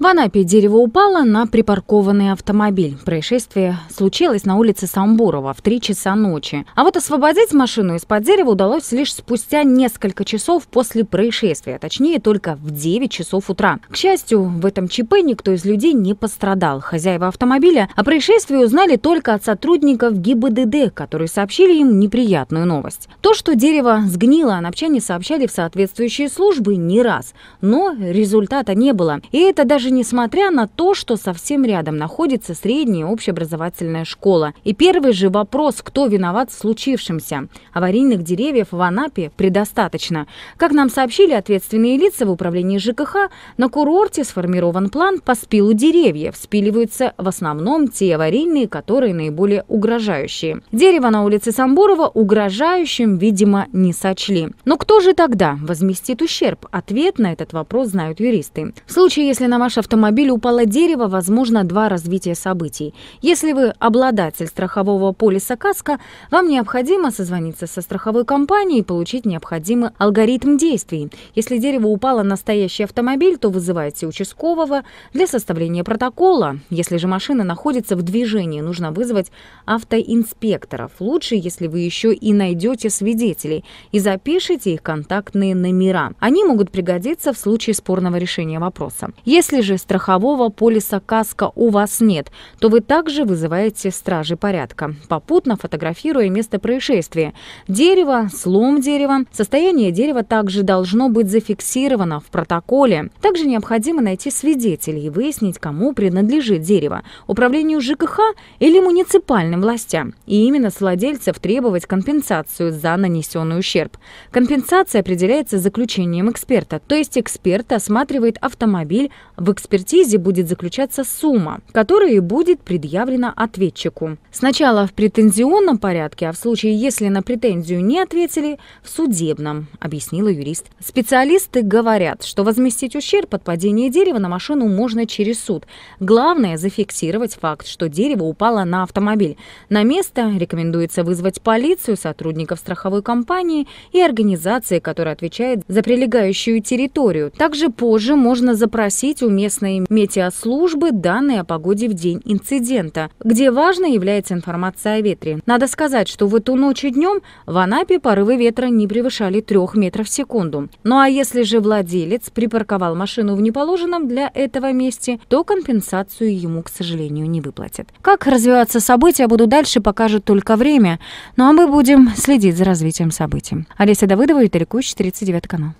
В Анапе дерево упало на припаркованный автомобиль. Происшествие случилось на улице Самбурова в 3 часа ночи. А вот освободить машину из-под дерева удалось лишь спустя несколько часов после происшествия, точнее только в 9 часов утра. К счастью, в этом ЧП никто из людей не пострадал. Хозяева автомобиля о происшествии узнали только от сотрудников ГИБДД, которые сообщили им неприятную новость. То, что дерево сгнило, анапчане сообщали в соответствующие службы не раз, но результата не было. И это даже даже несмотря на то, что совсем рядом находится средняя общеобразовательная школа. И первый же вопрос, кто виноват в случившемся. Аварийных деревьев в Анапе предостаточно. Как нам сообщили ответственные лица в управлении ЖКХ, на курорте сформирован план по спилу деревьев. Спиливаются в основном те аварийные, которые наиболее угрожающие. Дерево на улице Самбурова угрожающим, видимо, не сочли. Но кто же тогда возместит ущерб? Ответ на этот вопрос знают юристы. В случае, если на ваш автомобиля упало дерево, возможно, два развития событий. Если вы обладатель страхового полиса КАСКО, вам необходимо созвониться со страховой компанией и получить необходимый алгоритм действий. Если дерево упало на стоящий автомобиль, то вызывайте участкового для составления протокола. Если же машина находится в движении, нужно вызвать автоинспекторов. Лучше, если вы еще и найдете свидетелей и запишите их контактные номера. Они могут пригодиться в случае спорного решения вопроса. Если же же страхового полиса каско у вас нет, то вы также вызываете стражи порядка, попутно фотографируя место происшествия. Дерево, слом дерева, состояние дерева также должно быть зафиксировано в протоколе. Также необходимо найти свидетелей и выяснить, кому принадлежит дерево – управлению ЖКХ или муниципальным властям. И именно с владельцев требовать компенсацию за нанесенный ущерб. Компенсация определяется заключением эксперта, то есть эксперт осматривает автомобиль в эксперте экспертизе будет заключаться сумма, которая и будет предъявлена ответчику. Сначала в претензионном порядке, а в случае, если на претензию не ответили, в судебном, объяснила юрист. Специалисты говорят, что возместить ущерб от падения дерева на машину можно через суд. Главное – зафиксировать факт, что дерево упало на автомобиль. На место рекомендуется вызвать полицию, сотрудников страховой компании и организации, которая отвечает за прилегающую территорию. Также позже можно запросить у местной метеослужбы данные о погоде в день инцидента, где важной является информация о ветре. Надо сказать, что в эту ночь и днем в Анапе порывы ветра не превышали 3 метров в секунду. Ну а если же владелец припарковал машину в неположенном для этого месте, то компенсацию ему, к сожалению, не выплатят. Как развиваться события будут дальше, покажет только время. Ну а мы будем следить за развитием событий. Олеся Давыдова, Виталий Куч, 39 канал.